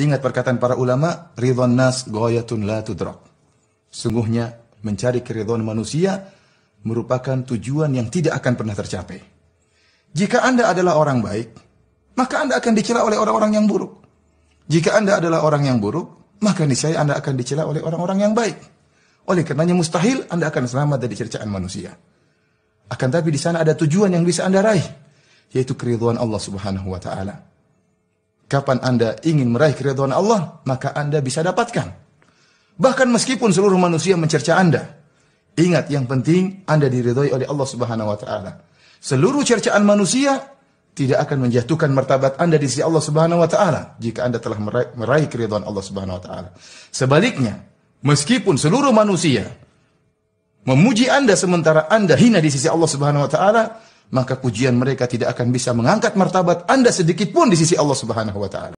Ingat perkataan para ulama, ridhon nas goyatun la tudrak. Sungguhnya mencari keriduan manusia merupakan tujuan yang tidak akan pernah tercapai. Jika Anda adalah orang baik, maka Anda akan dicela oleh orang-orang yang buruk. Jika Anda adalah orang yang buruk, maka niscaya Anda akan dicela oleh orang-orang yang baik. Oleh karenanya mustahil Anda akan selamat dari cercaan manusia. Akan tapi di sana ada tujuan yang bisa Anda raih, yaitu keriduan Allah Subhanahu wa taala. Kapan Anda ingin meraih keridhaan Allah, maka Anda bisa dapatkan. Bahkan meskipun seluruh manusia mencerca Anda. Ingat yang penting Anda diridhoi oleh Allah Subhanahu wa taala. Seluruh cercaan manusia tidak akan menjatuhkan martabat Anda di sisi Allah Subhanahu wa taala jika Anda telah meraih, meraih keridhaan Allah Subhanahu wa taala. Sebaliknya, meskipun seluruh manusia memuji Anda sementara Anda hina di sisi Allah Subhanahu wa taala, maka pujian mereka tidak akan bisa mengangkat martabat Anda sedikit pun di sisi Allah Subhanahu wa taala.